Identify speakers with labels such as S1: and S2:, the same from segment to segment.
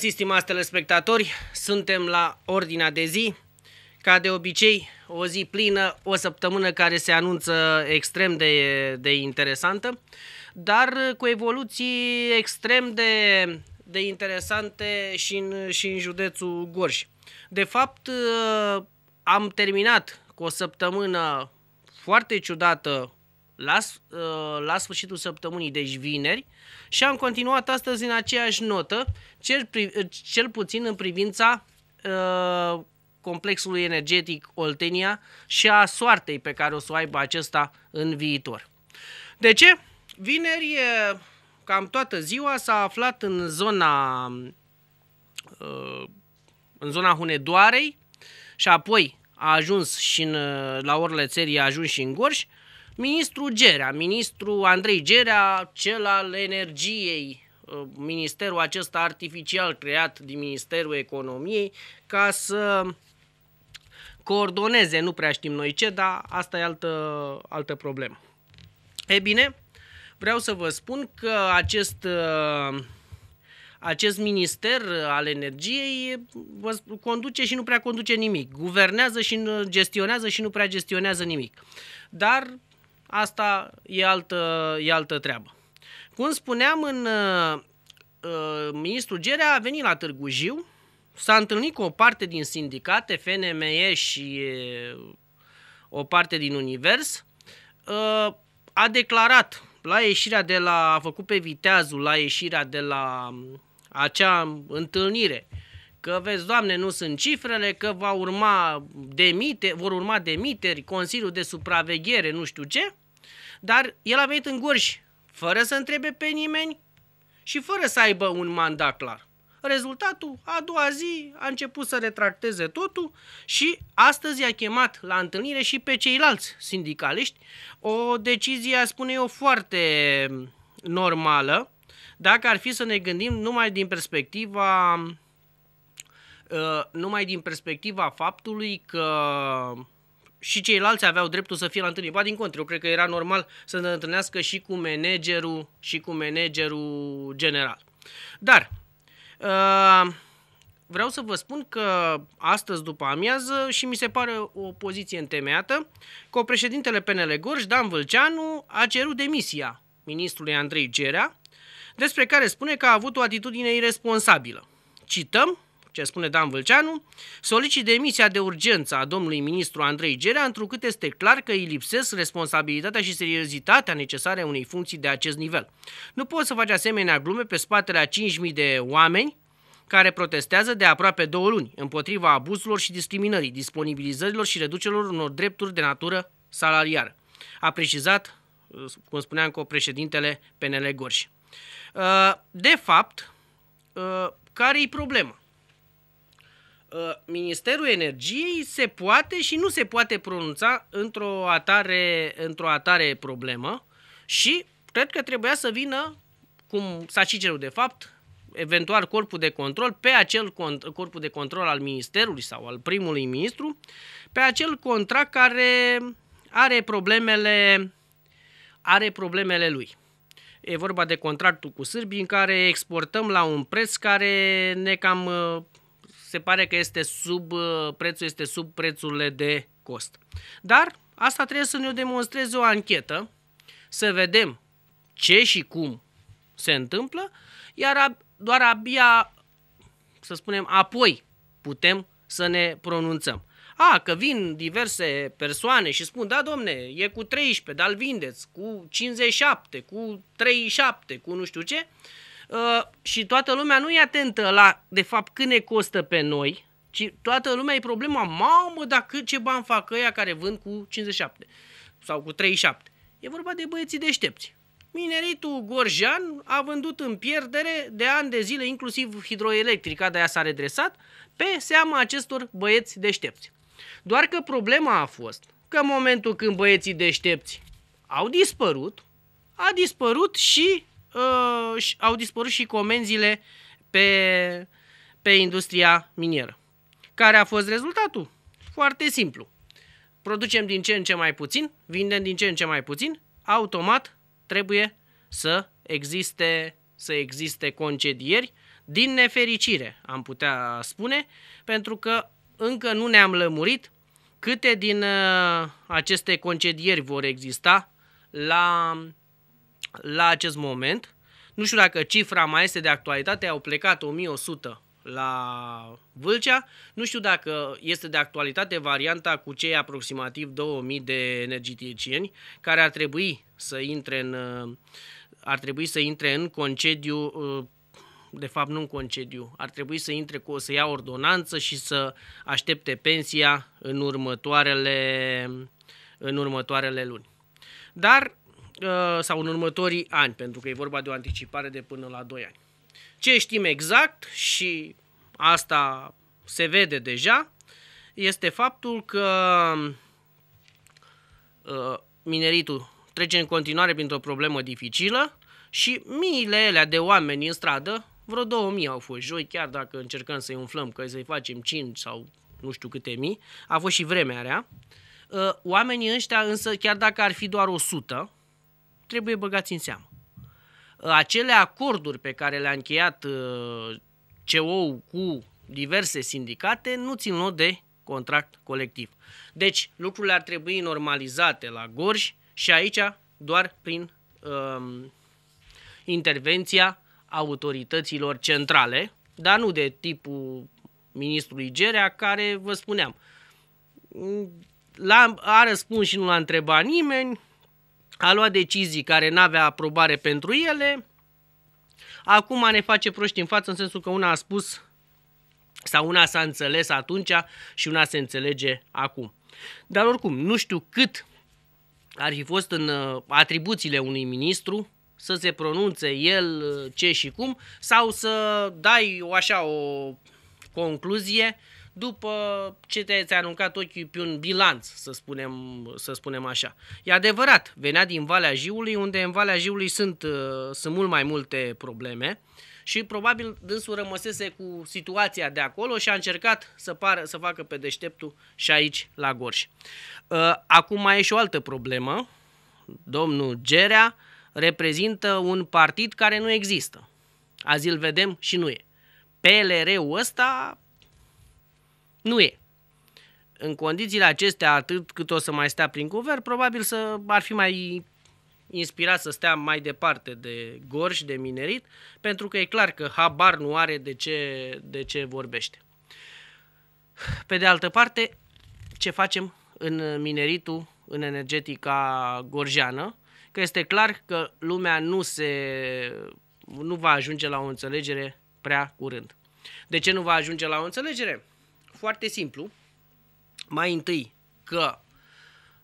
S1: găsit, stimați telespectatori! Suntem la ordinea de zi. Ca de obicei, o zi plină, o săptămână care se anunță extrem de, de interesantă, dar cu evoluții extrem de, de interesante și în, și în județul Gorj. De fapt, am terminat cu o săptămână foarte ciudată la, uh, la sfârșitul săptămânii, deci vineri, și am continuat astăzi în aceeași notă, cel, cel puțin în privința uh, complexului energetic Oltenia și a soartei pe care o să o aibă acesta în viitor. De ce? Vineri, cam toată ziua, s-a aflat în zona, uh, în zona Hunedoarei și apoi a ajuns și în, uh, la orele țării, a ajuns și în Gorj, Ministrul Gerea, ministrul Andrei Gerea, cel al energiei, uh, ministerul acesta artificial creat din Ministerul Economiei, ca să coordoneze, nu prea știm noi ce, dar asta e altă, altă problemă. E bine, vreau să vă spun că acest, uh, acest minister al energiei vă conduce și nu prea conduce nimic. Guvernează și gestionează și nu prea gestionează nimic. Dar Asta e altă, e altă treabă. Cum spuneam, în uh, uh, ministrul Gerea a venit la Târgu Jiu, s-a întâlnit cu o parte din sindicate, FNME și uh, o parte din Univers, uh, a declarat la ieșirea de la, a făcut pe viteazul la ieșirea de la um, acea întâlnire, uh, că vezi, Doamne, nu sunt cifrele, că va urma demite, vor urma demiteri, Consiliul de Supraveghere, nu știu ce, dar el a venit în gorj fără să întrebe pe nimeni și fără să aibă un mandat clar. Rezultatul, a doua zi a început să retracteze totul și astăzi a chemat la întâlnire și pe ceilalți sindicaliști. O decizie, spune eu, foarte normală, dacă ar fi să ne gândim numai din perspectiva Uh, numai din perspectiva faptului că și ceilalți aveau dreptul să fie la întâlnire. Ba din contră, eu cred că era normal să ne întâlnească și cu managerul și cu managerul general. Dar uh, vreau să vă spun că astăzi după amiază și mi se pare o poziție întemeiată că președintele PNL Gorj, Dan Vâlceanu, a cerut demisia ministrului Andrei Gerea, despre care spune că a avut o atitudine irresponsabilă. Cităm, ce spune Dan Vâlceanu, solicit demisia de urgență a domnului ministru Andrei Gerea, întrucât este clar că îi lipsesc responsabilitatea și seriozitatea necesare a unei funcții de acest nivel. Nu pot să faci asemenea glume pe spatele a 5.000 de oameni care protestează de aproape două luni împotriva abuzurilor și discriminării, disponibilizărilor și reducerilor unor drepturi de natură salariară. A precizat, cum spuneam, cu președintele PNL Gorș. Uh, de fapt, uh, care e problema? Ă, Ministerul Energiei se poate și nu se poate pronunța într-o atare, într-o atare problemă și cred că trebuia să vină, cum s-a și cerut de fapt, eventual corpul de control, pe acel cont, corpul de control al ministerului sau al primului ministru, pe acel contract care are problemele, are problemele lui. E vorba de contractul cu sârbii în care exportăm la un preț care ne cam ă, se pare că este sub, uh, prețul este sub prețurile de cost. Dar asta trebuie să ne demonstreze o anchetă, să vedem ce și cum se întâmplă, iar doar abia, să spunem, apoi putem să ne pronunțăm. A, că vin diverse persoane și spun, da, domne, e cu 13, dar îl vindeți, cu 57, cu 37, cu nu știu ce, Uh, și toată lumea nu e atentă la, de fapt, cât ne costă pe noi, ci toată lumea e problema, mamă, dar cât ce bani fac ăia care vând cu 57 sau cu 37. E vorba de băieții deștepți. Mineritul Gorjan a vândut în pierdere de ani de zile, inclusiv hidroelectrica, de aia s-a redresat, pe seama acestor băieți deștepți. Doar că problema a fost că în momentul când băieții deștepți au dispărut, a dispărut și uh, au dispărut și comenzile pe, pe industria minieră. Care a fost rezultatul? Foarte simplu. Producem din ce în ce mai puțin, vindem din ce în ce mai puțin, automat trebuie să existe, să existe concedieri, din nefericire, am putea spune, pentru că încă nu ne-am lămurit câte din uh, aceste concedieri vor exista la la acest moment. Nu știu dacă cifra mai este de actualitate, au plecat 1100 la Vâlcea. Nu știu dacă este de actualitate varianta cu cei aproximativ 2000 de energeticieni care ar trebui să intre în, uh, ar trebui să intre în concediu uh, de fapt nu în concediu, ar trebui să intre cu, să ia ordonanță și să aștepte pensia în următoarele, în următoarele luni. Dar Uh, sau în următorii ani, pentru că e vorba de o anticipare de până la 2 ani. Ce știm exact și asta se vede deja, este faptul că uh, mineritul trece în continuare printr-o problemă dificilă și miile alea de oameni în stradă, vreo 2000 au fost joi, chiar dacă încercăm să-i umflăm, că să-i facem 5 sau nu știu câte mii, a fost și vremea rea. Uh, oamenii ăștia însă, chiar dacă ar fi doar 100, trebuie băgați în seamă. Acele acorduri pe care le-a încheiat uh, CO cu diverse sindicate nu țin loc de contract colectiv. Deci lucrurile ar trebui normalizate la Gorj și aici doar prin um, intervenția autorităților centrale, dar nu de tipul ministrului Gerea, care vă spuneam, mm, l-a, a răspuns și nu l-a întrebat nimeni, a luat decizii care n-avea aprobare pentru ele, acum ne face proști în față în sensul că una a spus sau una s-a înțeles atunci și una se înțelege acum. Dar oricum, nu știu cât ar fi fost în uh, atribuțiile unui ministru să se pronunțe el uh, ce și cum sau să dai o, așa o concluzie uh, după ce te-ai aruncat ochii pe un bilanț, să spunem, să spunem așa. E adevărat, venea din Valea Jiului, unde în Valea Jiului sunt, uh, sunt mult mai multe probleme și probabil dânsul rămăsese cu situația de acolo și a încercat să, pară, să facă pe deșteptul și aici la Gorj. Uh, acum mai e și o altă problemă. Domnul Gerea reprezintă un partid care nu există. Azi îl vedem și nu e. PLR-ul ăsta nu e. În condițiile acestea, atât cât o să mai stea prin guvern, probabil să ar fi mai inspirat să stea mai departe de gorj, de minerit, pentru că e clar că habar nu are de ce, de ce vorbește. Pe de altă parte, ce facem în mineritul, în energetica gorjeană, că este clar că lumea nu, se, nu va ajunge la o înțelegere prea curând. De ce nu va ajunge la o înțelegere? Foarte simplu. Mai întâi că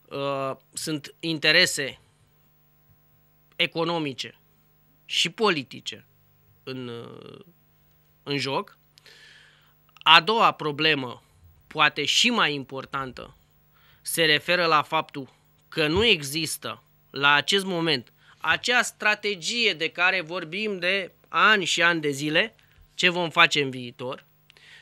S1: uh, sunt interese economice și politice în, uh, în joc. A doua problemă, poate și mai importantă, se referă la faptul că nu există la acest moment acea strategie de care vorbim de ani și ani de zile, ce vom face în viitor,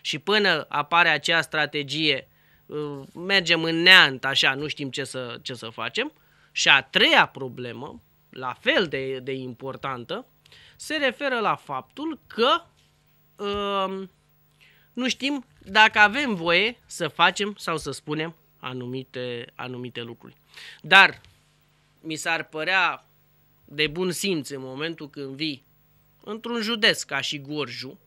S1: și până apare acea strategie, uh, mergem în neant, așa, nu știm ce să, ce să facem. Și a treia problemă, la fel de, de importantă, se referă la faptul că um, nu știm dacă avem voie să facem sau să spunem anumite, anumite lucruri. Dar mi s-ar părea de bun simț în momentul când vii într-un județ ca și Gorju,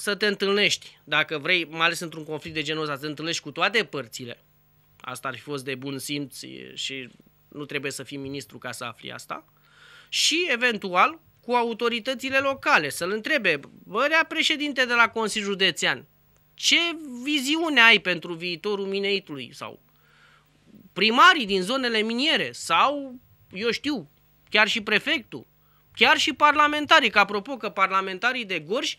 S1: să te întâlnești, dacă vrei, mai ales într-un conflict de genul ăsta, să te întâlnești cu toate părțile. Asta ar fi fost de bun simț și nu trebuie să fii ministru ca să afli asta. Și, eventual, cu autoritățile locale, să-l întrebe, bărea președinte de la Consiliul Județean, ce viziune ai pentru viitorul mineitului sau primarii din zonele miniere sau, eu știu, chiar și prefectul, chiar și parlamentarii, că apropo că parlamentarii de Gorși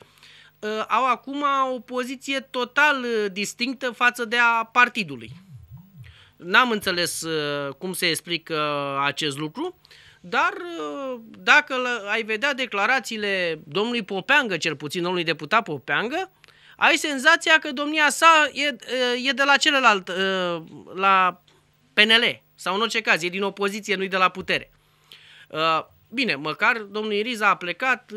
S1: Uh, au acum o poziție total uh, distinctă față de a partidului. N-am înțeles uh, cum se explică acest lucru, dar dacă ai vedea declarațiile domnului Popeangă, cel puțin domnului deputat Popeangă, ai senzația că domnia sa e, e de la celălalt, la PNL, sau în orice caz, e din opoziție, nu de la putere. Bine, măcar domnul Iriza a plecat,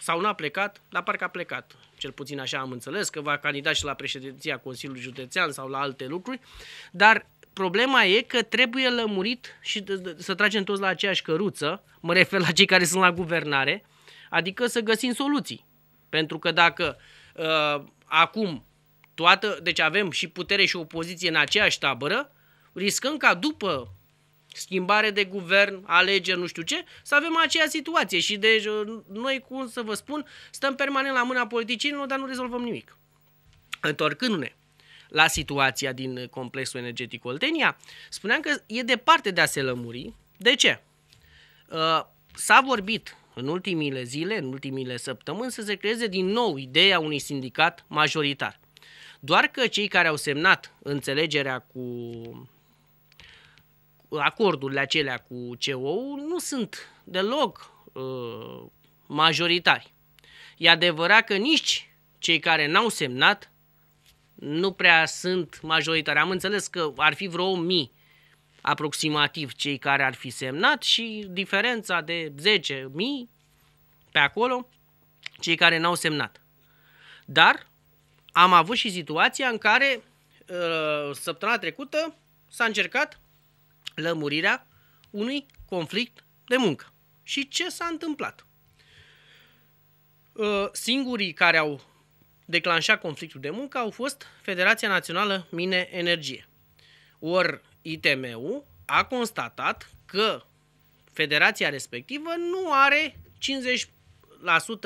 S1: sau n-a plecat, dar parcă a plecat. Cel puțin așa am înțeles că va candida și la președinția Consiliului Județean sau la alte lucruri, dar problema e că trebuie lămurit și să tragem toți la aceeași căruță, mă refer la cei care sunt la guvernare, adică să găsim soluții. Pentru că dacă uh, acum toată, deci avem și putere și opoziție în aceeași tabără, riscăm ca după schimbare de guvern, alegeri, nu știu ce, să avem aceea situație. Și deci uh, noi, cum să vă spun, stăm permanent la mâna politicienilor, dar nu rezolvăm nimic. Întorcându-ne la situația din complexul energetic Oltenia, spuneam că e departe de a se lămuri. De ce? Uh, s-a vorbit în ultimile zile, în ultimile săptămâni, să se creeze din nou ideea unui sindicat majoritar. Doar că cei care au semnat înțelegerea cu acordurile acelea cu CEO nu sunt deloc uh, majoritari. E adevărat că nici cei care n-au semnat nu prea sunt majoritari. Am înțeles că ar fi vreo mii aproximativ cei care ar fi semnat și diferența de 10.000 pe acolo, cei care n-au semnat. Dar am avut și situația în care uh, săptămâna trecută s-a încercat lămurirea unui conflict de muncă. Și ce s-a întâmplat? Uh, singurii care au declanșat conflictul de muncă au fost Federația Națională Mine Energie. Ori ITMU a constatat că federația respectivă nu are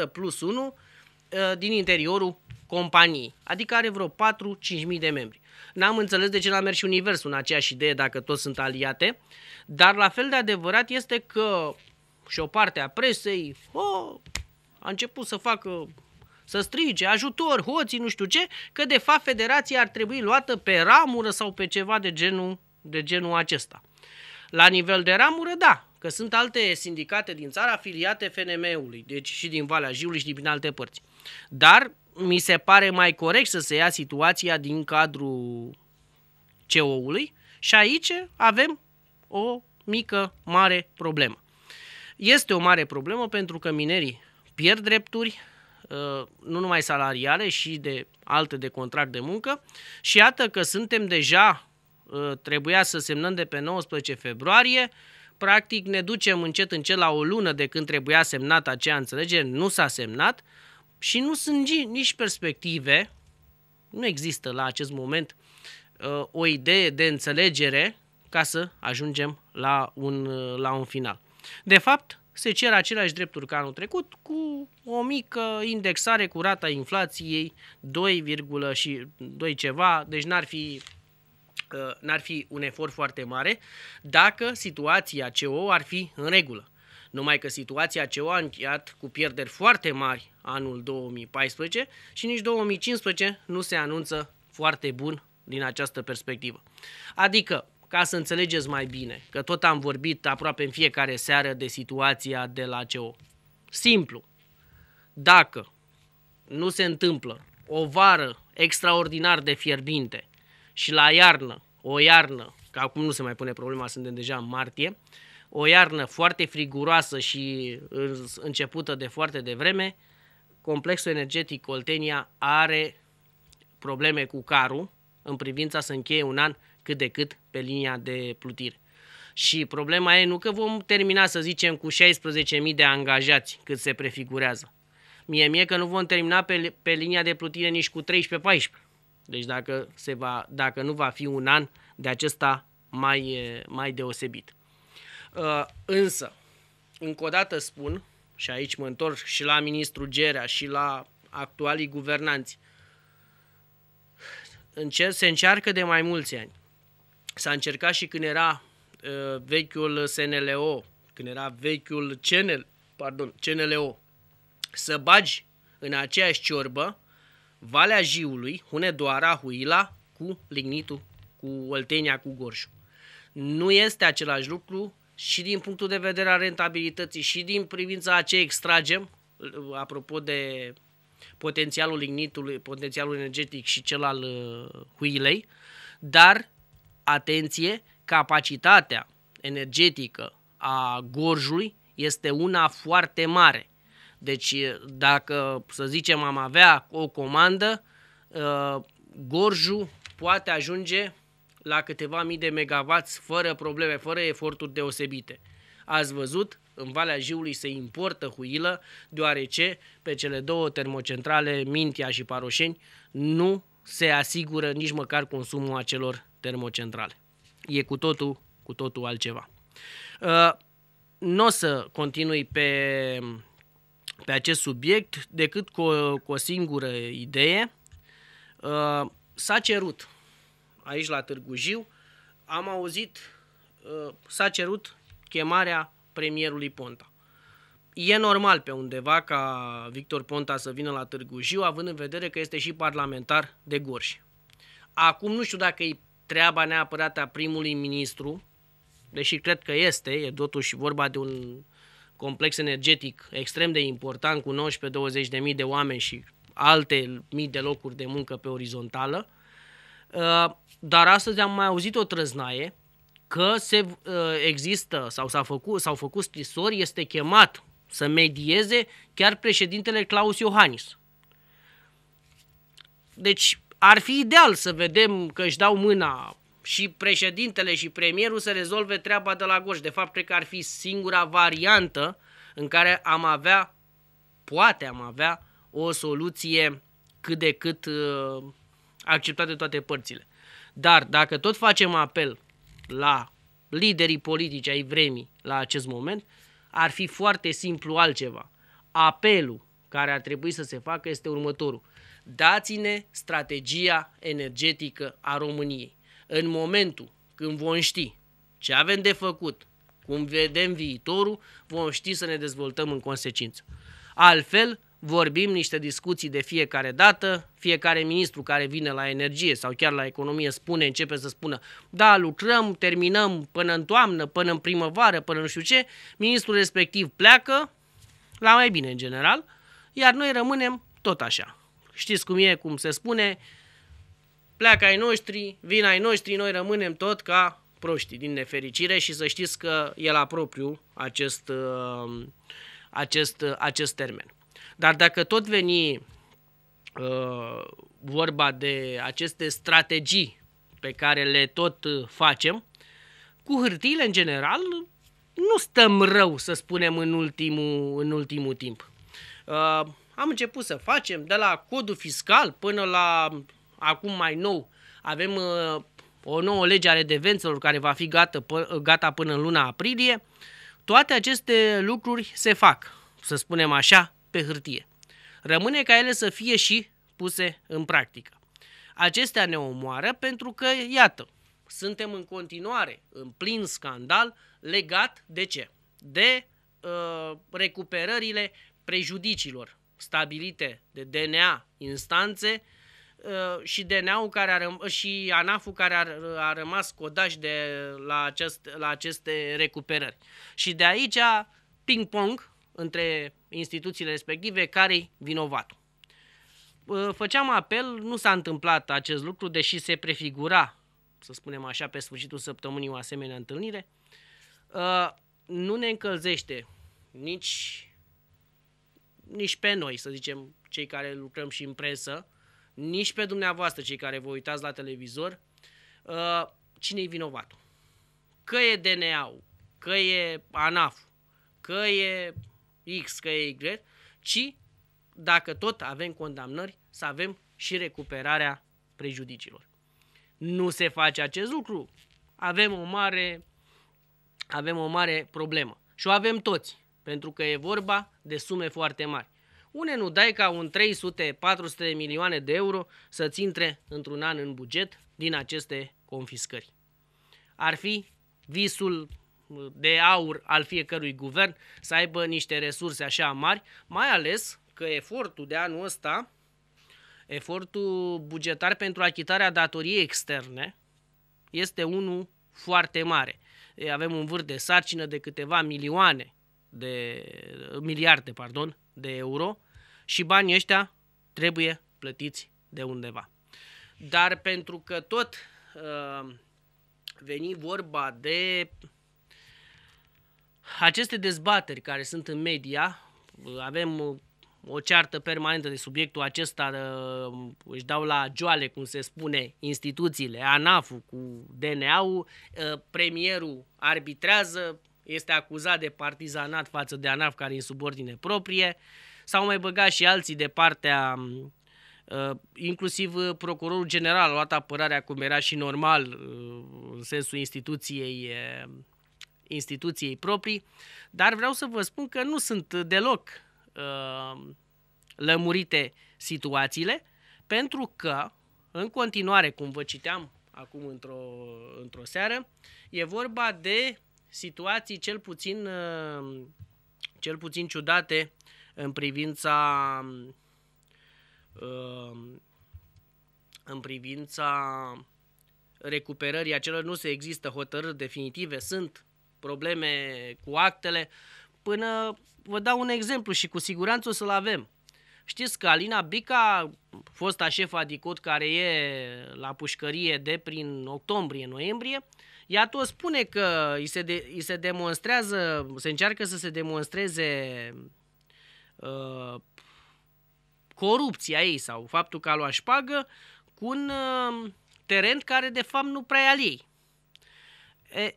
S1: 50% plus 1 uh, din interiorul companiei, adică are vreo 4-5 mii de membri. N-am înțeles de ce n-a mers și Universul în aceeași idee dacă toți sunt aliate, dar la fel de adevărat este că și o parte a presei oh, a început să facă să strige ajutor, hoții, nu știu ce, că de fapt federația ar trebui luată pe ramură sau pe ceva de genul, de genul acesta. La nivel de ramură, da, că sunt alte sindicate din țară afiliate FNM-ului, deci și din Valea Jiului și din alte părți. Dar mi se pare mai corect să se ia situația din cadrul CO-ului și aici avem o mică, mare problemă. Este o mare problemă pentru că minerii pierd drepturi, ă, nu numai salariale, și de alte de contract de muncă. Și iată că suntem deja, ă, trebuia să semnăm de pe 19 februarie, practic ne ducem încet încet la o lună de când trebuia semnat acea înțelegere, nu s-a semnat, și nu sunt nici perspective, nu există la acest moment uh, o idee de înțelegere ca să ajungem la un, uh, la un final. De fapt, se cer aceleași drepturi ca anul trecut cu o mică indexare cu rata inflației 2, și 2 ceva, deci n-ar fi uh, n-ar fi un efort foarte mare dacă situația CO ar fi în regulă. Numai că situația ce a încheiat cu pierderi foarte mari anul 2014 și nici 2015 nu se anunță foarte bun din această perspectivă. Adică, ca să înțelegeți mai bine, că tot am vorbit aproape în fiecare seară de situația de la CO. Simplu, dacă nu se întâmplă o vară extraordinar de fierbinte și la iarnă, o iarnă, că acum nu se mai pune problema, suntem deja în martie, uh, o iarnă foarte friguroasă și începută de foarte devreme, complexul energetic Oltenia are probleme cu carul în privința să încheie un an cât de cât pe linia de plutire. Și problema e nu că vom termina, să zicem, cu 16.000 de angajați cât se prefigurează. Mie mie că nu vom termina pe, pe linia de plutire nici cu 13-14. Deci dacă, se va, dacă nu va fi un an de acesta mai, mai deosebit. Uh, însă, încă o dată spun, și aici mă întorc și la ministrul Gerea și la actualii guvernanți, încer- se încearcă de mai mulți ani. S-a încercat și când era uh, vechiul SNLO, când era vechiul CNL, pardon, CNLO, să bagi în aceeași ciorbă Valea Jiului, Hunedoara, Huila, cu lignitul, cu Oltenia, cu Gorșu. Nu este același lucru și din punctul de vedere al rentabilității și din privința a ce extragem, apropo de potențialul lignitului, potențialul energetic și cel al uh, huilei, dar, atenție, capacitatea energetică a gorjului este una foarte mare. Deci, dacă, să zicem, am avea o comandă, uh, gorjul poate ajunge la câteva mii de megawatts fără probleme, fără eforturi deosebite. Ați văzut, în Valea Jiului se importă huilă, deoarece pe cele două termocentrale, Mintia și Paroșeni, nu se asigură nici măcar consumul acelor termocentrale. E cu totul, cu totul altceva. Uh, nu o să continui pe, pe acest subiect decât cu, cu o singură idee. Uh, s-a cerut aici la Târgu Jiu, am auzit, uh, s-a cerut chemarea premierului Ponta. E normal pe undeva ca Victor Ponta să vină la Târgu Jiu, având în vedere că este și parlamentar de Gorj. Acum nu știu dacă e treaba neapărat a primului ministru, deși cred că este, e totuși vorba de un complex energetic extrem de important cu 19-20 de mii de oameni și alte mii de locuri de muncă pe orizontală, Ă, dar astăzi am mai auzit o trăznaie că se ă, există sau s-au făcut, s-au făcut scrisori, este chemat să medieze chiar președintele Claus Iohannis. Deci ar fi ideal să vedem că își dau mâna și președintele și premierul să rezolve treaba de la Goș. De fapt, cred că ar fi singura variantă în care am avea, poate am avea, o soluție cât de cât uh, acceptat de toate părțile. Dar dacă tot facem apel la liderii politici ai vremii la acest moment, ar fi foarte simplu altceva. Apelul care ar trebui să se facă este următorul. Dați-ne strategia energetică a României. În momentul când vom ști ce avem de făcut, cum vedem viitorul, vom ști să ne dezvoltăm în consecință. Altfel, vorbim niște discuții de fiecare dată, fiecare ministru care vine la energie sau chiar la economie spune, începe să spună, da, lucrăm, terminăm până în toamnă, până în primăvară, până nu știu ce, ministrul respectiv pleacă, la mai bine în general, iar noi rămânem tot așa. Știți cum e, cum se spune, pleacă ai noștri, vin ai noștri, noi rămânem tot ca proștii, din nefericire și să știți că e la propriu acest, uh, acest, uh, acest termen. Dar dacă tot veni uh, vorba de aceste strategii pe care le tot uh, facem, cu hârtiile în general nu stăm rău, să spunem, în ultimul, în ultimul timp. Uh, am început să facem de la codul fiscal până la acum mai nou. Avem uh, o nouă lege a redevențelor care va fi gata, pă, gata până în luna aprilie. Toate aceste lucruri se fac, să spunem așa, pe hârtie. Rămâne ca ele să fie și puse în practică. Acestea ne omoară pentru că, iată, suntem în continuare în plin scandal legat de ce? De uh, recuperările prejudiciilor stabilite de DNA instanțe uh, și DNA-ul care a răm- și ANAF-ul care a, a rămas codași de la, acest, la aceste recuperări. Și de aici ping-pong între instituțiile respective care-i vinovatul. Făceam apel, nu s-a întâmplat acest lucru, deși se prefigura, să spunem așa, pe sfârșitul săptămânii o asemenea întâlnire. Ă, nu ne încălzește nici, nici pe noi, să zicem, cei care lucrăm și în presă, nici pe dumneavoastră, cei care vă uitați la televizor, ă, cine e vinovatul. Că e DNA-ul, că e ANAF, că e X, că e Y, ci dacă tot avem condamnări, să avem și recuperarea prejudiciilor. Nu se face acest lucru. Avem o mare, avem o mare problemă. Și o avem toți, pentru că e vorba de sume foarte mari. Une nu dai ca un 300-400 de milioane de euro să-ți intre într-un an în buget din aceste confiscări. Ar fi visul de aur al fiecărui guvern să aibă niște resurse așa mari, mai ales că efortul de anul ăsta, efortul bugetar pentru achitarea datoriei externe, este unul foarte mare. Avem un vârf de sarcină de câteva milioane de miliarde, pardon, de euro și banii ăștia trebuie plătiți de undeva. Dar pentru că tot uh, veni vorba de aceste dezbateri care sunt în media, avem o ceartă permanentă de subiectul acesta, uh, își dau la joale, cum se spune, instituțiile, anaf cu DNA-ul, uh, premierul arbitrează, este acuzat de partizanat față de ANAF care e în subordine proprie, s-au mai băgat și alții de partea uh, inclusiv procurorul general a luat apărarea cum era și normal în sensul instituției instituției proprii, dar vreau să vă spun că nu sunt deloc uh, lămurite situațiile, pentru că, în continuare, cum vă citeam acum într-o, într-o seară, e vorba de situații cel puțin, uh, cel puțin ciudate în privința uh, în privința recuperării acelor nu se există hotărâri definitive, sunt probleme cu actele, până vă dau un exemplu și cu siguranță o să-l avem. Știți că Alina Bica, fosta șefa DICOT care e la pușcărie de prin octombrie-noiembrie, ea tot spune că îi se, de, îi se demonstrează, se încearcă să se demonstreze uh, corupția ei sau faptul că a luat șpagă cu un uh, teren care de fapt nu prea e al ei. E,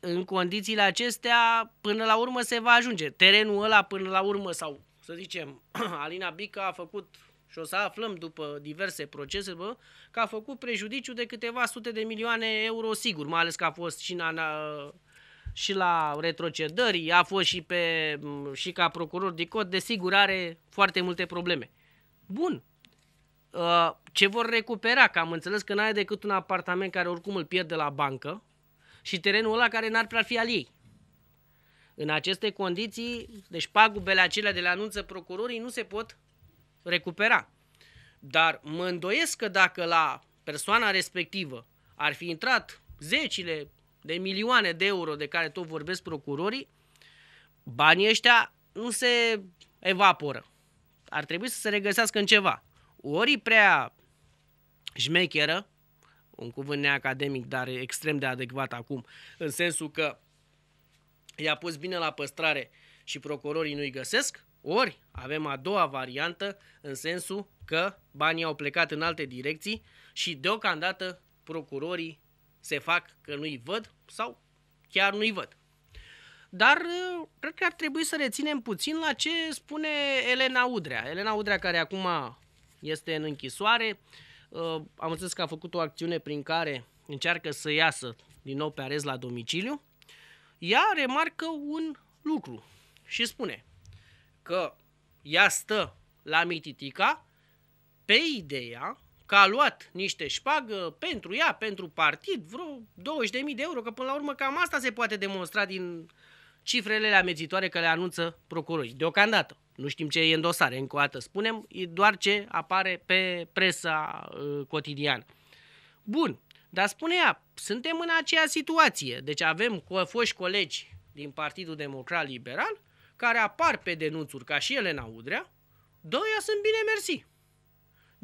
S1: în condițiile acestea, până la urmă se va ajunge. Terenul ăla, până la urmă, sau să zicem, Alina Bica a făcut, și o să aflăm după diverse procese, bă, că a făcut prejudiciu de câteva sute de milioane euro, sigur, mai ales că a fost și, na, na, și la retrocedări, a fost și, pe, și ca procuror de DICOT, desigur are foarte multe probleme. Bun, uh, ce vor recupera, că am înțeles că n-ai decât un apartament care oricum îl pierd de la bancă, și terenul ăla care n-ar prea fi al ei. În aceste condiții, deci pagubele acelea de la anunță procurorii nu se pot recupera. Dar mă îndoiesc că dacă la persoana respectivă ar fi intrat zecile de milioane de euro de care tot vorbesc procurorii, banii ăștia nu se evaporă. Ar trebui să se regăsească în ceva. Ori prea șmecheră, un cuvânt neacademic, dar extrem de adecvat acum, în sensul că i-a pus bine la păstrare și procurorii nu-i găsesc, ori avem a doua variantă în sensul că banii au plecat în alte direcții și deocamdată procurorii se fac că nu-i văd sau chiar nu-i văd. Dar ă, cred că ar trebui să reținem puțin la ce spune Elena Udrea. Elena Udrea care acum este în închisoare, uh, Uh, am înțeles că a făcut o acțiune prin care încearcă să iasă din nou pe Arez la domiciliu, ea remarcă un lucru și spune că ea stă la Mititica pe ideea că a luat niște șpagă pentru ea, pentru partid, vreo 20.000 de euro, că până la urmă cam asta se poate demonstra din cifrele alea amețitoare că le anunță procurorii. Deocamdată. Nu știm ce e în dosare, încă o dată spunem, e doar ce apare pe presa e, uh, cotidian. Bun, dar spune ea, suntem în aceea situație. Deci avem foști colegi din Partidul Democrat Liberal care apar pe denunțuri ca și Elena Udrea, doia sunt bine mersi.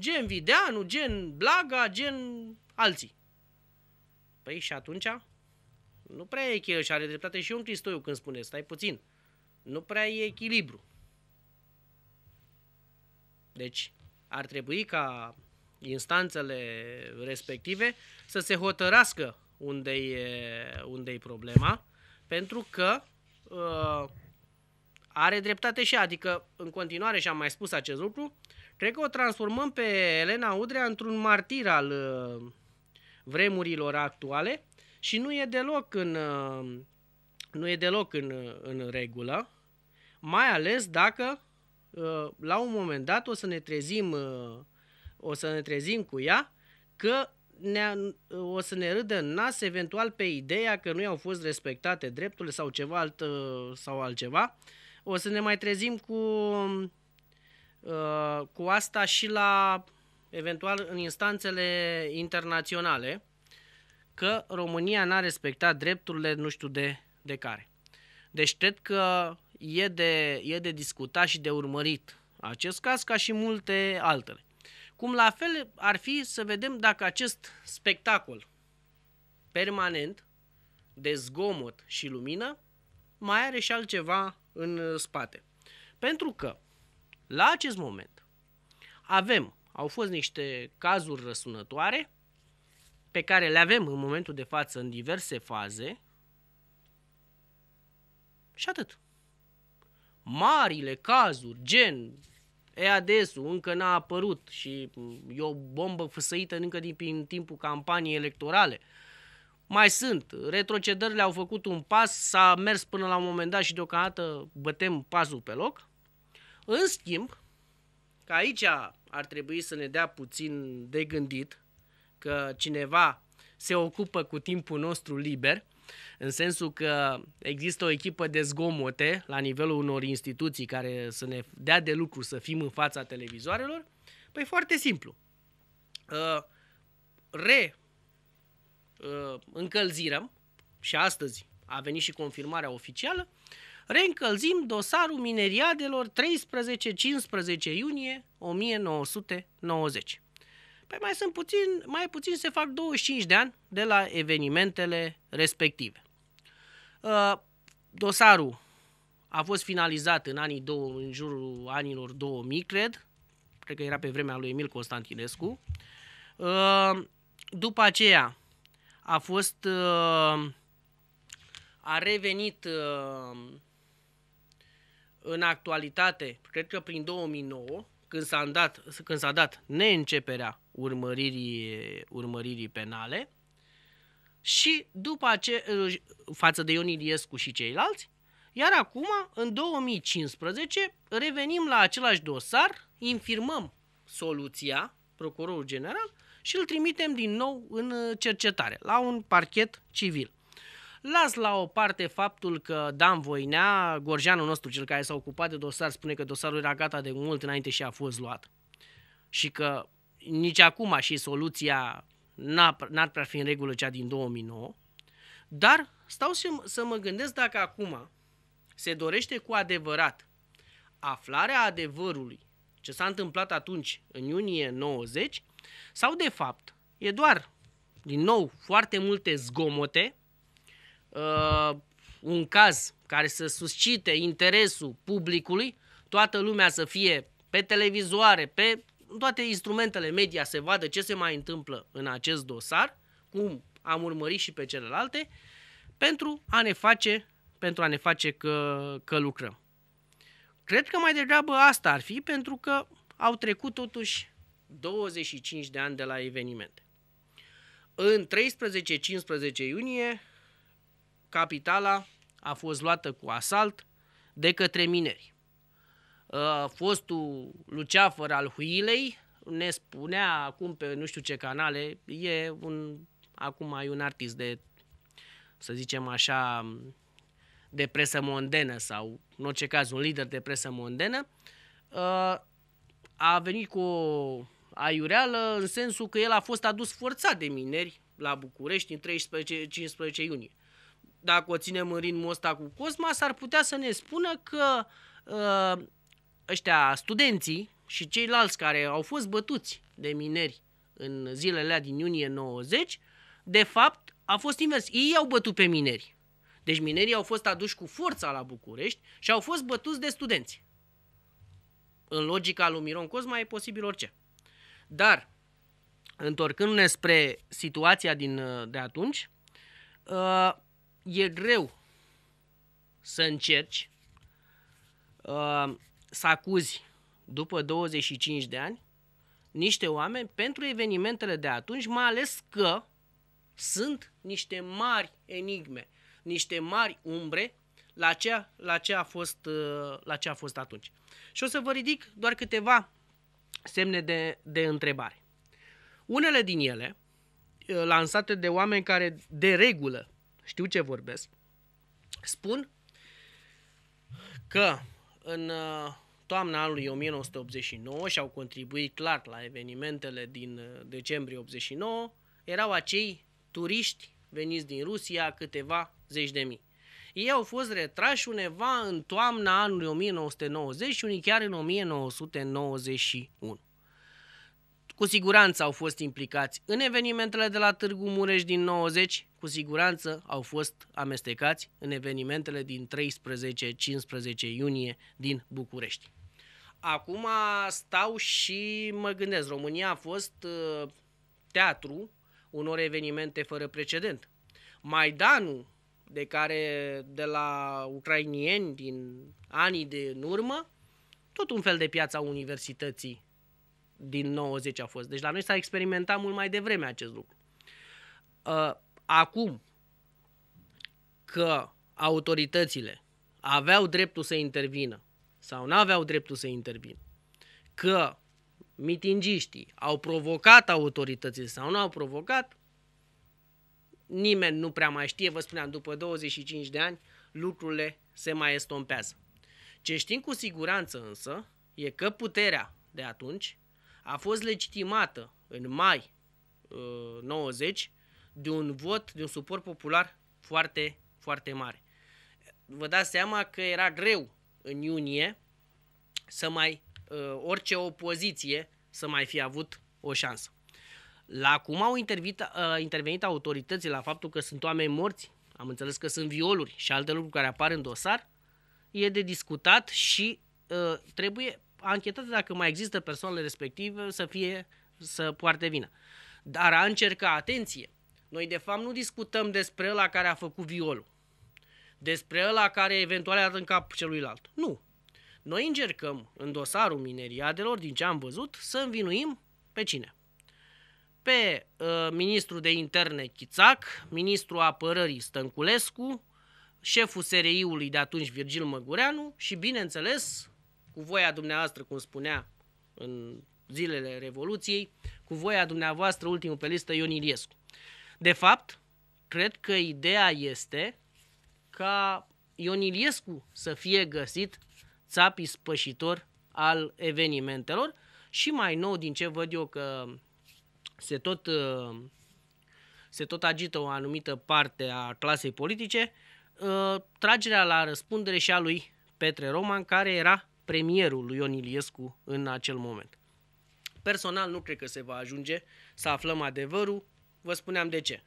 S1: Gen Videanu, gen Blaga, gen alții. Păi și atunci? Nu prea e echilibru și are dreptate și un Cristoiu când spune, stai puțin, nu prea e echilibru. Deci ar trebui ca instanțele respective să se hotărască unde e, unde e problema, pentru că uh, are dreptate și adică în continuare și am mai spus acest lucru, cred că o transformăm pe Elena Udrea într-un martir al uh, vremurilor actuale și nu e deloc în, uh, nu e deloc în, în regulă, mai ales dacă Uh, la un moment dat o să ne trezim, uh, o să ne trezim cu ea că ne, uh, o să ne râdă în nas eventual pe ideea că nu i-au fost respectate drepturile sau ceva alt, sau altceva. O să ne mai trezim cu, cu asta și la eventual în instanțele internaționale că România n-a respectat drepturile nu știu de, de care. Deci cred că e de, e de discutat și de urmărit acest caz ca și multe altele. Cum la fel ar fi să vedem dacă acest spectacol permanent de zgomot și lumină mai are și altceva în spate. Pentru că la acest moment avem, au fost niște cazuri răsunătoare pe care le avem în momentul de față în diverse faze și atât marile cazuri, gen EADS-ul încă n-a apărut și e o bombă fâsăită încă din, din timpul campaniei electorale. Mai sunt, retrocedările au făcut un pas, s-a mers până la un moment dat și deocamdată bătem pasul pe loc. În schimb, că aici ar trebui să ne dea puțin de gândit că cineva se ocupă cu timpul nostru liber, în sensul că există o echipă de zgomote la nivelul unor instituții care să ne dea de lucru să fim în fața televizoarelor? Păi foarte simplu. Uh, re uh, încălzirăm și astăzi a venit și confirmarea oficială, reîncălzim dosarul mineriadelor 13-15 iunie 1990. Păi mai sunt puțin, mai puțin se fac 25 de ani de la evenimentele respective. Uh, dosarul a fost finalizat în anii două, în jurul anilor 2000, cred, cred că era pe vremea lui Emil Constantinescu. Uh, după aceea a fost uh, a revenit în actualitate, cred că prin 2009, când s-a dat, când s-a dat neînceperea urmăririi, urmăririi penale și după ce, uh, față de Ion Iliescu și ceilalți, iar acum, în 2015, revenim la același dosar, infirmăm soluția, procurorul general, și îl trimitem din nou în uh, cercetare, la un parchet civil. Las la o parte faptul că Dan Voinea, gorjeanul nostru, cel care s-a ocupat de dosar, spune că dosarul era gata de mult înainte și a fost luat. Și că nici acum și soluția n-ar prea fi în regulă cea din 2009, dar stau să, să mă gândesc dacă acum se dorește cu adevărat aflarea adevărului ce s-a întâmplat atunci, în iunie 90, sau de fapt e doar, din nou, foarte multe zgomote, uh, un caz care să suscite interesul publicului, toată lumea să fie pe televizoare, pe toate instrumentele media se vadă ce se mai întâmplă în acest dosar, cum am urmărit și pe celelalte, pentru a ne face, pentru a ne face că, că lucrăm. Cred că mai degrabă asta ar fi, pentru că au trecut totuși 25 de ani de la evenimente. În 13-15 iunie, capitala a fost luată cu asalt de către mineri. Ă, fostul luceafăr al Huilei ne spunea acum pe nu știu ce canale, e un, acum e un artist de, să zicem așa, de presă mondenă sau, în orice caz, un lider de presă mondenă, ă, a venit cu o aiureală în sensul că el a fost adus forțat de mineri la București în 13-15 iunie. Dacă o ținem în ritmul ăsta cu Cosma, s-ar putea să ne spună că ă, ăștia studenții și ceilalți care au fost bătuți de mineri în zilele din iunie 90, de fapt a fost invers. Ei au bătut pe mineri. Deci minerii au fost aduși cu forța la București și au fost bătuți de studenți. În logica lui Miron Cosma e posibil orice. Dar, întorcându-ne spre situația din, uh, de atunci, uh, e greu să încerci uh, să acuzi după 25 de ani niște oameni pentru evenimentele de atunci, mai ales că sunt niște mari enigme, niște mari umbre la ce, la ce, a, fost, uh, la ce a fost atunci. Și o să vă ridic doar câteva semne de, de întrebare. Unele din ele, uh, lansate de oameni care de regulă știu ce vorbesc, spun că în uh, toamna anului 1989 și au contribuit clar la evenimentele din uh, decembrie 89 erau acei turiști veniți din Rusia, câteva zeci de mii. Ei au fost retrași undeva în toamna anului 1990 și unii chiar în 1991 cu siguranță au fost implicați în evenimentele de la Târgu Mureș din 90, cu siguranță au fost amestecați în evenimentele din 13-15 iunie din București. Acum stau și mă gândesc, România a fost ă, teatru unor evenimente fără precedent. Maidanul de care de la ucrainieni din anii de în urmă, tot un fel de piața universității din 90 a fost. Deci la noi s-a experimentat mult mai devreme acest lucru. Uh, acum că autoritățile aveau dreptul să intervină sau nu aveau dreptul să intervină, că mitingiștii au provocat autoritățile sau nu au provocat, nimeni nu prea mai știe, vă spuneam, după 25 de ani lucrurile se mai estompează. Ce știm cu siguranță însă e că puterea de atunci a fost legitimată în mai uh, 90 de un vot, de un suport popular foarte, foarte mare. Vă dați seama că era greu în iunie să mai, uh, orice opoziție să mai fi avut o șansă. La cum au intervenit, uh, intervenit autoritățile, la faptul că sunt oameni morți, am înțeles că sunt violuri și alte lucruri care apar în dosar, e de discutat și uh, trebuie anchetate dacă mai există persoanele respective să fie, să poarte vină. Dar a încerca, atenție, noi de fapt nu discutăm despre ăla care a făcut violul, despre ăla care eventual a dat în cap celuilalt. Nu. Noi încercăm în dosarul mineriadelor, din ce am văzut, să învinuim pe cine? Pe uh, ministrul de interne Chițac, ministrul apărării Stănculescu, șeful SRI-ului de atunci Virgil Măgureanu și, bineînțeles, cu voia dumneavoastră, cum spunea în zilele Revoluției, cu voia dumneavoastră, ultimul pe listă, Ion Iliescu. De fapt, cred că ideea este ca Ion Iliescu să fie găsit țapii spășitor al evenimentelor și mai nou, din ce văd eu că se tot, uh, se tot agită o anumită parte a clasei politice, uh, tragerea la răspundere și a lui Petre Roman, care era premierul lui Ion Iliescu în acel moment. Personal nu cred că se va ajunge să aflăm adevărul, vă spuneam de ce.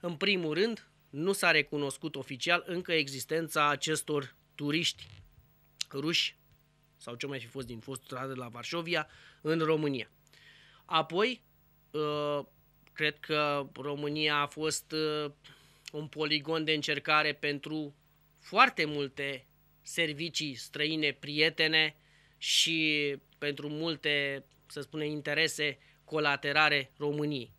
S1: În primul rând, nu s-a recunoscut oficial încă existența acestor turiști ruși sau ce mai fi fost din fostul de la Varșovia în România. Apoi, uh, cred că România a fost uh, un poligon de încercare pentru foarte multe servicii străine, prietene și pentru multe, să spunem, interese colaterare României.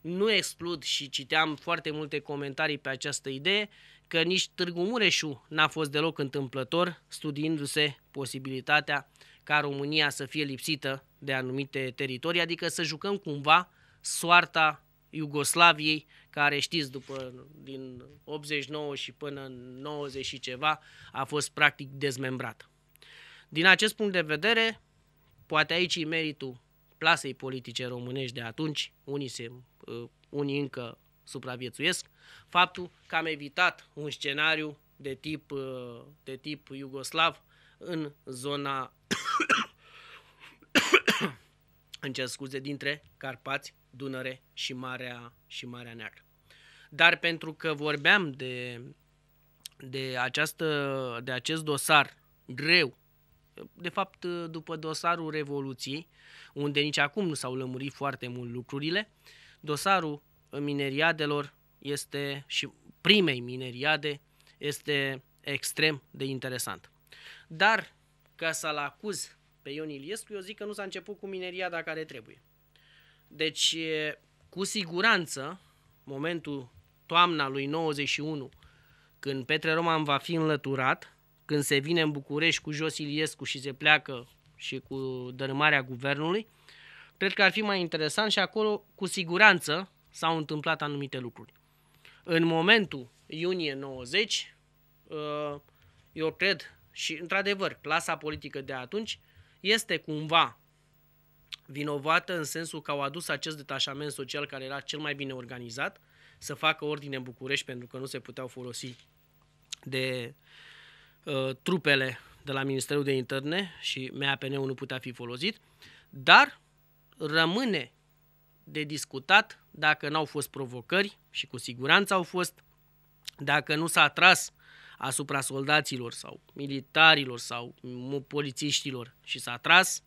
S1: Nu exclud și citeam foarte multe comentarii pe această idee că nici Târgu Mureșu n-a fost deloc întâmplător, studiindu-se posibilitatea ca România să fie lipsită de anumite teritorii, adică să jucăm cumva soarta Iugoslaviei care știți după din 89 și până în 90 și ceva a fost practic dezmembrată. Din acest punct de vedere, poate aici e meritul plasei politice românești de atunci, unii, se, uh, unii încă supraviețuiesc, faptul că am evitat un scenariu de tip, uh, de tip iugoslav în zona în ce scuze, dintre Carpați, Dunăre și Marea, și Marea Neagră. Dar pentru că vorbeam de, de, această, de acest dosar greu, de fapt după dosarul Revoluției, unde nici acum nu s-au lămurit foarte mult lucrurile, dosarul mineriadelor este și primei mineriade este extrem de interesant. Dar ca să-l acuz pe Ion Iliescu, eu zic că nu s-a început cu mineriada care trebuie. Deci, cu siguranță, momentul toamna lui 91, când Petre Roman va fi înlăturat, când se vine în București cu Jos Iliescu și se pleacă și cu dărâmarea guvernului, cred că ar fi mai interesant și acolo cu siguranță s-au întâmplat anumite lucruri. În momentul iunie 90, uh, eu cred și într-adevăr clasa politică de atunci este cumva vinovată în sensul că au adus acest detașament social care era cel mai bine organizat, să facă ordine în București pentru că nu se puteau folosi de uh, trupele de la Ministerul de Interne și MAPN-ul nu putea fi folosit, dar rămâne de discutat dacă n-au fost provocări și cu siguranță au fost, dacă nu s-a tras asupra soldaților sau militarilor sau polițiștilor și s-a tras.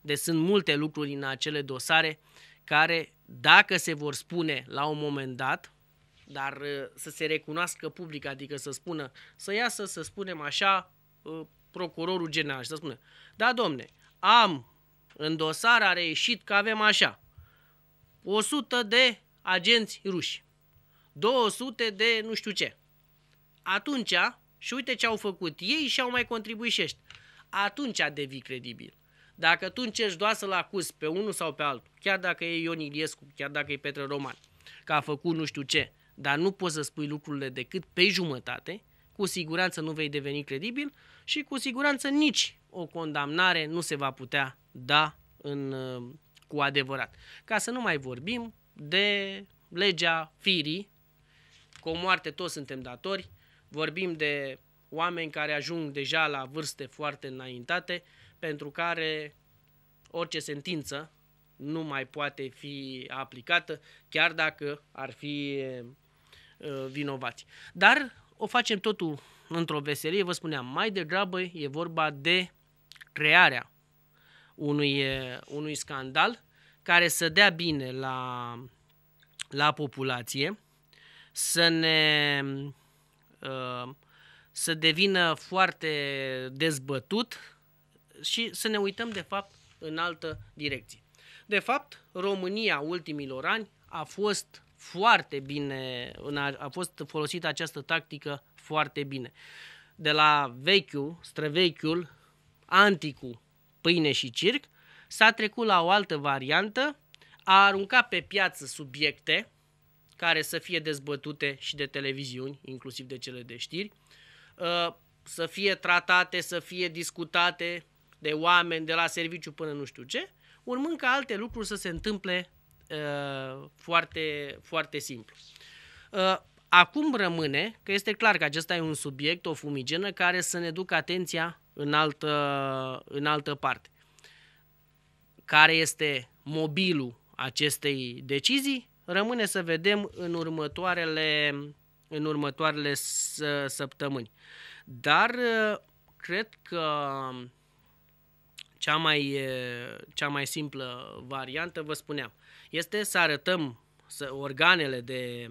S1: Deci sunt multe lucruri în acele dosare care, dacă se vor spune la un moment dat, dar uh, să se recunoască public, adică să spună, să iasă, să spunem așa, uh, procurorul general și să spună, da domne, am în dosar a reieșit că avem așa, 100 de agenți ruși, 200 de nu știu ce. Atunci, și uite ce au făcut ei și au mai contribuit și ești. Atunci devii credibil. Dacă tu încerci doar să-l acuzi pe unul sau pe altul, chiar dacă e Ion Iliescu, chiar dacă e Petre Roman, că a făcut nu știu ce, dar nu poți să spui lucrurile decât pe jumătate, cu siguranță nu vei deveni credibil și cu siguranță nici o condamnare nu se va putea da în, cu adevărat. Ca să nu mai vorbim de legea firii, cu o moarte toți suntem datori, vorbim de oameni care ajung deja la vârste foarte înaintate, pentru care orice sentință nu mai poate fi aplicată, chiar dacă ar fi Uh, vinovați. Dar o facem totul într-o veselie, vă spuneam, mai degrabă e vorba de crearea unui, uh, unui scandal care să dea bine la, la populație, să ne uh, să devină foarte dezbătut și să ne uităm de fapt în altă direcție. De fapt, România ultimilor ani a fost foarte bine, a, a fost folosită această tactică foarte bine. De la vechiul, străvechiul, anticul, pâine și circ, s-a trecut la o altă variantă, a aruncat pe piață subiecte care să fie dezbătute și de televiziuni, inclusiv de cele de știri, ă, să fie tratate, să fie discutate de oameni de la serviciu până nu știu ce, urmând ca alte lucruri să se întâmple Uh, foarte, foarte simplu. Uh, acum rămâne că este clar că acesta e un subiect, o fumigenă, care să ne ducă atenția în altă, în altă parte. Care este mobilul acestei decizii? Rămâne să vedem în următoarele, în următoarele săptămâni. Dar uh, cred că cea mai, cea mai simplă variantă, vă spuneam, uh, este să arătăm să, organele de,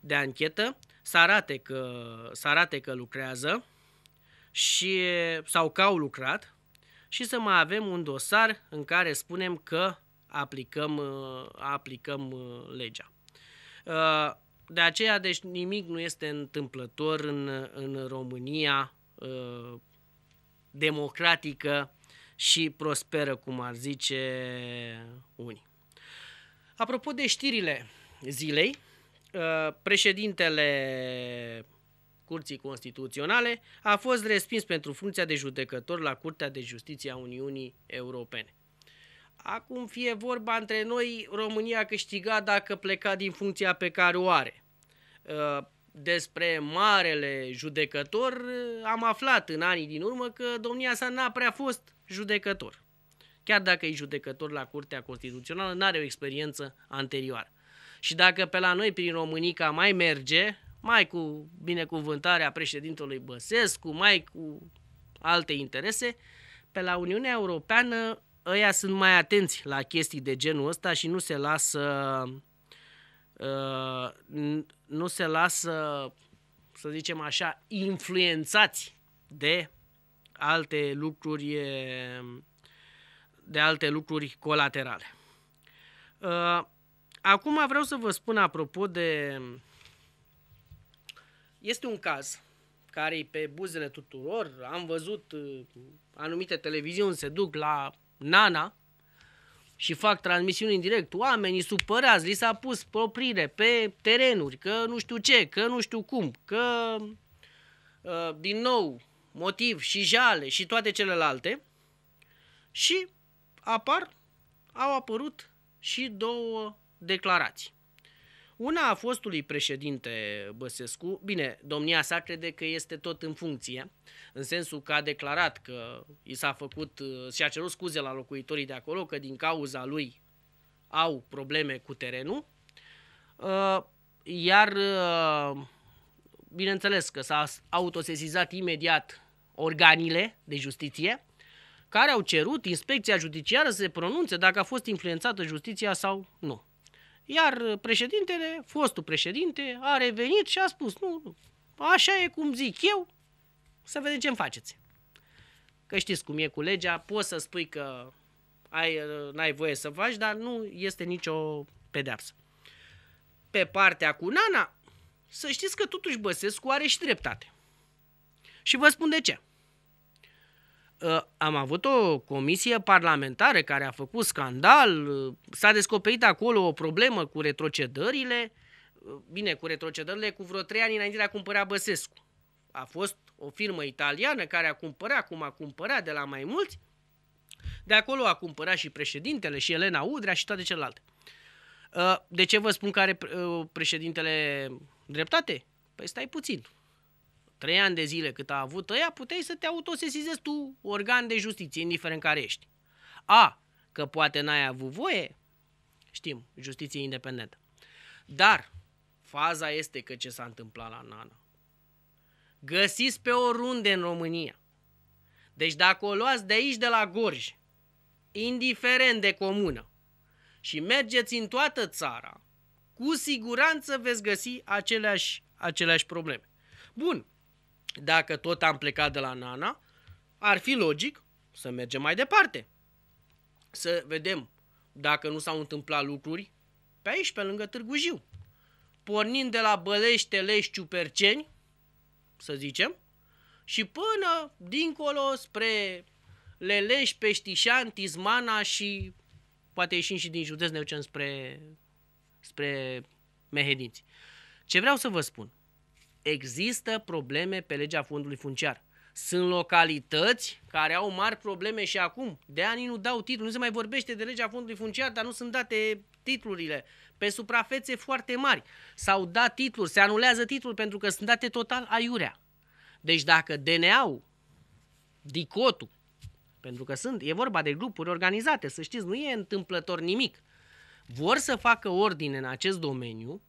S1: de anchetă, să arate, că, să arate că lucrează și, sau că au lucrat și să mai avem un dosar în care spunem că aplicăm, aplicăm uh, legea. Uh, de aceea, deci, nimic nu este întâmplător în, în România uh, democratică și prosperă, cum ar zice unii. Apropo de știrile zilei, uh, președintele Curții Constituționale a fost respins pentru funcția de judecător la Curtea de Justiție a Uniunii Europene. Acum fie vorba între noi, România câștiga dacă pleca din funcția pe care o are. Uh, despre marele judecător uh, am aflat în anii din urmă că domnia sa n-a prea fost judecător chiar dacă e judecător la Curtea Constituțională, nu are o experiență anterioară. Și dacă pe la noi, prin Românica, mai merge, mai cu binecuvântarea președintelui Băsescu, mai cu alte interese, pe la Uniunea Europeană ăia sunt mai atenți la chestii de genul ăsta și nu se lasă uh, nu se lasă să zicem așa influențați de alte lucruri de alte lucruri colaterale. Uh, acum vreau să vă spun apropo de... Este un caz care e pe buzele tuturor. Am văzut uh, anumite televiziuni se duc la Nana și fac transmisiuni în direct. Oamenii supărați, li s-a pus proprire pe terenuri, că nu știu ce, că nu știu cum, că uh, din nou motiv și jale și toate celelalte. Și apar, au apărut și două declarații. Una a fostului președinte Băsescu, bine, domnia sa crede că este tot în funcție, în sensul că a declarat că i s-a făcut, uh, și-a cerut scuze la locuitorii de acolo, că din cauza lui au probleme cu terenul, uh, iar uh, bineînțeles că s-a autosesizat imediat organele de justiție care au cerut inspecția judiciară să se pronunțe dacă a fost influențată justiția sau nu. Iar președintele, fostul președinte, a revenit și a spus, nu, nu așa e cum zic eu, să vedem ce-mi faceți. Că știți cum e cu legea, poți să spui că ai, n-ai voie să faci, dar nu este nicio pedeapsă. Pe partea cu Nana, să știți că totuși Băsescu are și dreptate. Și vă spun de ce. Ă, am avut o comisie parlamentară care a făcut scandal, ă, s-a descoperit acolo o problemă cu retrocedările, ă, bine, cu retrocedările cu vreo trei ani înainte de a cumpăra Băsescu. A fost o firmă italiană care a cumpărat, cum a cumpărat de la mai mulți, de acolo a cumpărat și președintele și Elena Udrea și toate celelalte. De ce vă spun că are președintele dreptate? Păi stai puțin, trei ani de zile cât a avut ăia, puteai să te autosesizezi tu, organ de justiție, indiferent care ești. A, că poate n-ai avut voie, știm, justiție independentă. Dar faza este că ce s-a întâmplat la Nana. Găsiți pe oriunde în România. Deci dacă o luați de aici, de la Gorj, indiferent de comună, și mergeți în toată țara, cu siguranță veți găsi aceleași, aceleași probleme. Bun, dacă tot am plecat de la Nana, ar fi logic să mergem mai departe. Să vedem dacă nu s-au întâmplat lucruri pe aici, pe lângă Târgu Jiu. Pornind de la Bălește, Telești, Ciuperceni, să zicem, și până dincolo spre Leleș, Peștișan, Tizmana și poate ieșim și din județ, ne ducem spre, spre Mehedinți. Ce vreau să vă spun? există probleme pe legea fondului funciar. Sunt localități care au mari probleme și acum. De ani nu dau titlu, nu se mai vorbește de legea fondului funciar, dar nu sunt date titlurile pe suprafețe foarte mari. S-au dat titluri, se anulează titlul pentru că sunt date total aiurea. Deci dacă DNA-ul, dicotul, pentru că sunt, e vorba de grupuri organizate, să știți, nu e întâmplător nimic. Vor să facă ordine în acest domeniu,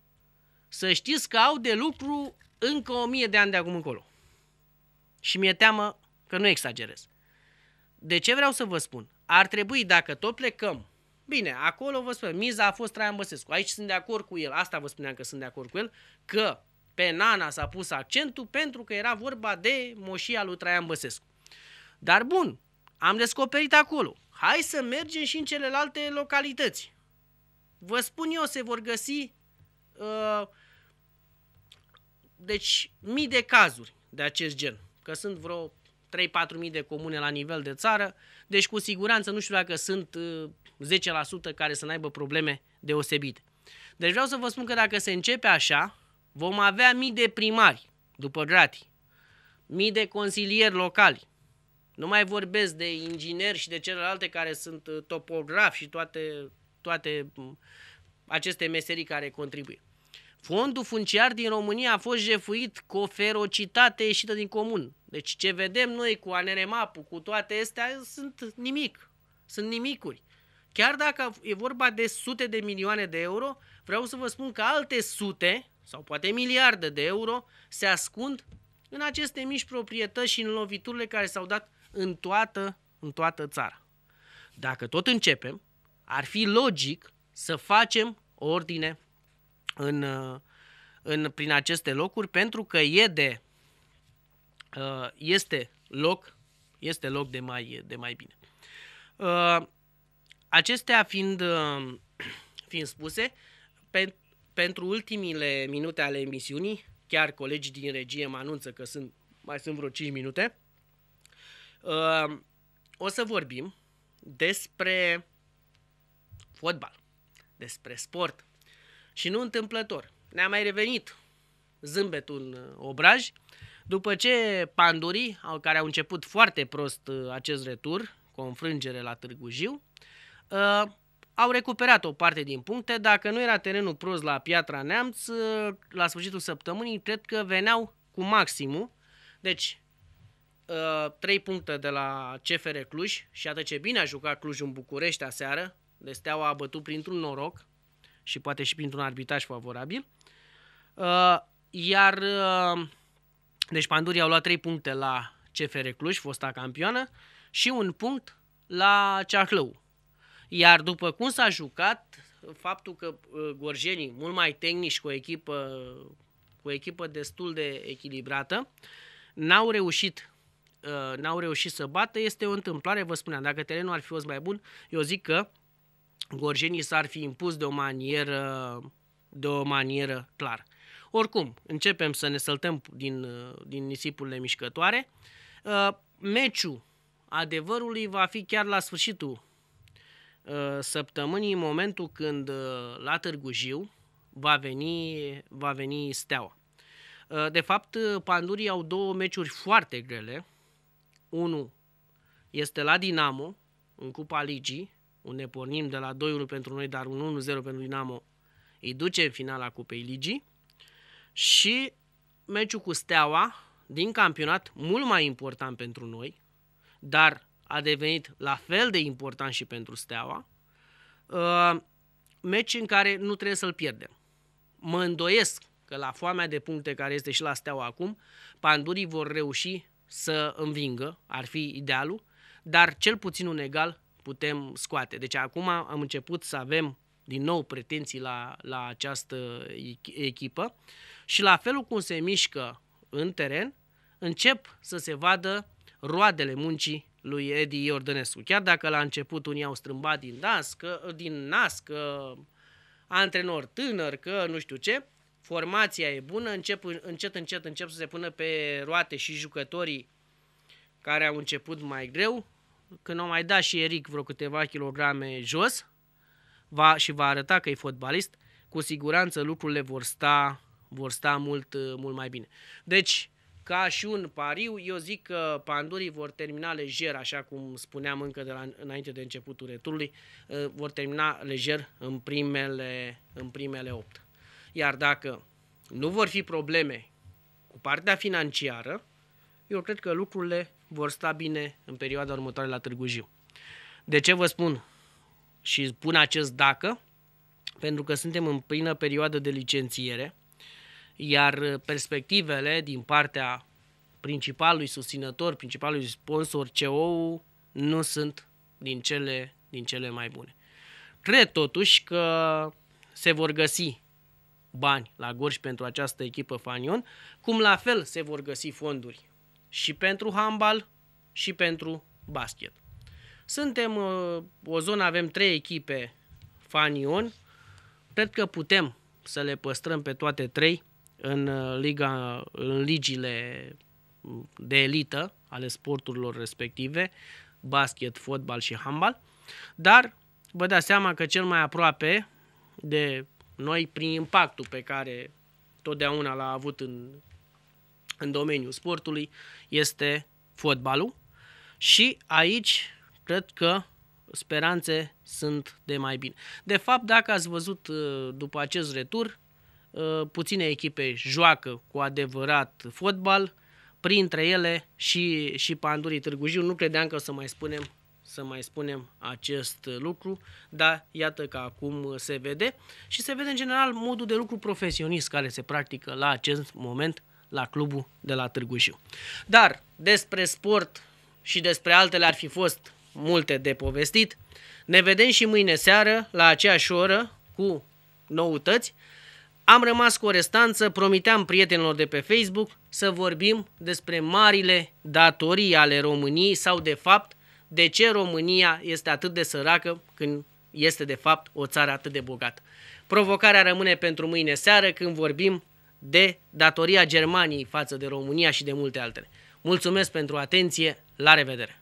S1: să știți că au de lucru încă o mie de ani de acum încolo. Și mi-e teamă că nu exagerez. De ce vreau să vă spun? Ar trebui, dacă tot plecăm, bine, acolo vă spun, miza a fost Traian Băsescu, aici sunt de acord cu el, asta vă spuneam că sunt de acord cu el, că pe Nana s-a pus accentul pentru că era vorba de moșia lui Traian Băsescu. Dar bun, am descoperit acolo. Hai să mergem și în celelalte localități. Vă spun eu, se vor găsi uh, deci mii de cazuri de acest gen, că sunt vreo 3-4 mii de comune la nivel de țară, deci cu siguranță nu știu dacă sunt 10% uh, care să n-aibă probleme deosebite. Deci vreau să vă spun că dacă se începe așa, vom avea mii de primari după gratii, mii de consilieri locali, nu mai vorbesc de ingineri și de celelalte care sunt uh, topografi și toate, toate mm, aceste meserii care contribuie. Fondul funciar din România a fost jefuit cu o ferocitate ieșită din comun. Deci ce vedem noi cu anrmap cu toate astea, sunt nimic. Sunt nimicuri. Chiar dacă e vorba de sute de milioane de euro, vreau să vă spun că alte sute sau poate miliarde de euro se ascund în aceste mici proprietăți și în loviturile care s-au dat în toată, în toată țara. Dacă tot începem, ar fi logic să facem ordine în, în, prin aceste locuri, pentru că e de, uh, este loc, este loc de mai, de mai bine. Uh, acestea fiind, uh, fiind spuse, pe, pentru ultimile minute ale emisiunii, chiar colegii din regie mă anunță că sunt, mai sunt vreo 5 minute, o să vorbim despre fotbal, despre sport, și nu întâmplător. Ne-a mai revenit zâmbetul în uh, obraj, după ce pandurii, care au început foarte prost uh, acest retur, cu o înfrângere la Târgu Jiu, uh, au recuperat o parte din puncte. Dacă nu era terenul prost la Piatra Neamț, la sfârșitul săptămânii, cred că veneau cu maximul. Deci, 3 puncte de la CFR Cluj și atât ce bine a jucat Cluj în București aseară, de steaua a bătut printr-un noroc, și poate și printr-un arbitraj favorabil. Uh, iar, uh, deci Pandurii au luat 3 puncte la CFR Cluj, fosta campioană, și un punct la Ceahlău. Iar după cum s-a jucat, faptul că uh, gorjenii, mult mai tehnici, cu o echipă, cu o echipă destul de echilibrată, n-au reușit n-au reușit să bată, este o întâmplare, vă spuneam, dacă terenul ar fi fost mai bun, eu zic că gorjenii s-ar fi impus de o manieră, de o manieră clară. Oricum, începem să ne săltăm din, din nisipurile mișcătoare. Uh, meciul adevărului va fi chiar la sfârșitul uh, săptămânii, în momentul când uh, la Târgu Jiu va veni, va veni Steaua. De fapt, pandurii au două meciuri foarte grele. Unul este la Dinamo, în Cupa Ligii, unde pornim de la 2-1 pentru noi, dar un 1-0 pentru Dinamo, îi duce în finala Cupei Ligii și meciul cu Steaua din campionat, mult mai important pentru noi, dar a devenit la fel de important și pentru Steaua, uh, meci în care nu trebuie să-l pierdem. Mă îndoiesc că la foamea de puncte care este și la Steaua acum, pandurii vor reuși să învingă, ar fi idealul, dar cel puțin un egal putem scoate. Deci acum am început să avem din nou pretenții la, la această echipă și la felul cum se mișcă în teren, încep să se vadă roadele muncii lui Edi Iordănescu. Chiar dacă la început unii au strâmbat din nas, că, din nas, că antrenor tânăr, că nu știu ce, formația e bună, încep, încet, încet încep să se pună pe roate și jucătorii care au început mai greu, când o mai da și Eric vreo câteva kilograme jos va, și va arăta că e fotbalist, cu siguranță lucrurile vor sta, vor sta mult, uh, mult mai bine. Deci, ca și un pariu, eu zic că pandurii vor termina lejer, așa cum spuneam încă de la, înainte de începutul returului, uh, vor termina lejer în primele, în primele 8. Iar dacă nu vor fi probleme cu partea financiară, eu cred că lucrurile vor sta bine în perioada următoare la Târgu Jiu. De ce vă spun și spun acest dacă? Pentru că suntem în plină perioadă de licențiere, iar perspectivele din partea principalului susținător, principalului sponsor CEO, nu sunt din cele, din cele mai bune. Cred totuși că se vor găsi bani la Gorj pentru această echipă Fanion, cum la fel se vor găsi fonduri și pentru handbal și pentru basket. Suntem uh, o zonă, avem trei echipe fanion. Cred că putem să le păstrăm pe toate trei în, uh, liga, în ligile mm, de elită ale sporturilor respective, basket, fotbal și handbal. Dar vă dați seama că cel mai aproape de noi, prin impactul pe care totdeauna l-a avut în în domeniul sportului este fotbalul și aici cred că speranțe sunt de mai bine. De fapt, dacă ați văzut uh, după acest retur, uh, puține echipe joacă cu adevărat fotbal, printre ele și, și Pandurii Târgu Jiu. Nu credeam că o să mai spunem să mai spunem acest lucru, dar iată că acum se vede și se vede în general modul de lucru profesionist care se practică la acest moment la clubul de la Târgu Jiu. Dar despre sport și despre altele ar fi fost multe de povestit. Ne vedem și mâine seară la aceeași oră cu noutăți. Am rămas cu o restanță, promiteam prietenilor de pe Facebook să vorbim despre marile datorii ale României sau de fapt de ce România este atât de săracă când este de fapt o țară atât de bogată. Provocarea rămâne pentru mâine seară când vorbim de datoria Germaniei față de România și de multe altele. Mulțumesc pentru atenție, la revedere!